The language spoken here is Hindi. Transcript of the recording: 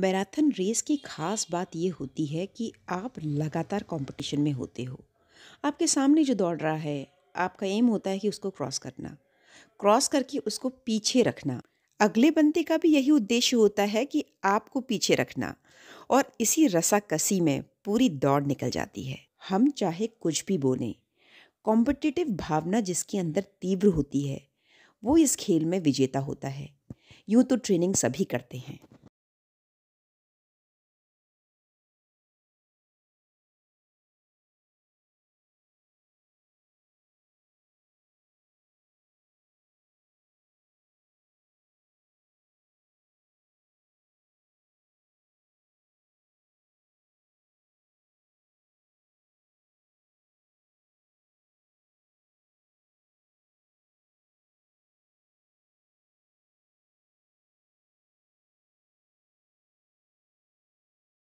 मैराथन रेस की खास बात ये होती है कि आप लगातार कंपटीशन में होते हो आपके सामने जो दौड़ रहा है आपका एम होता है कि उसको क्रॉस करना क्रॉस करके उसको पीछे रखना अगले बंदे का भी यही उद्देश्य होता है कि आपको पीछे रखना और इसी रसाकसी में पूरी दौड़ निकल जाती है हम चाहे कुछ भी बोलें कॉम्पिटिटिव भावना जिसके अंदर तीव्र होती है वो इस खेल में विजेता होता है यूँ तो ट्रेनिंग सभी करते हैं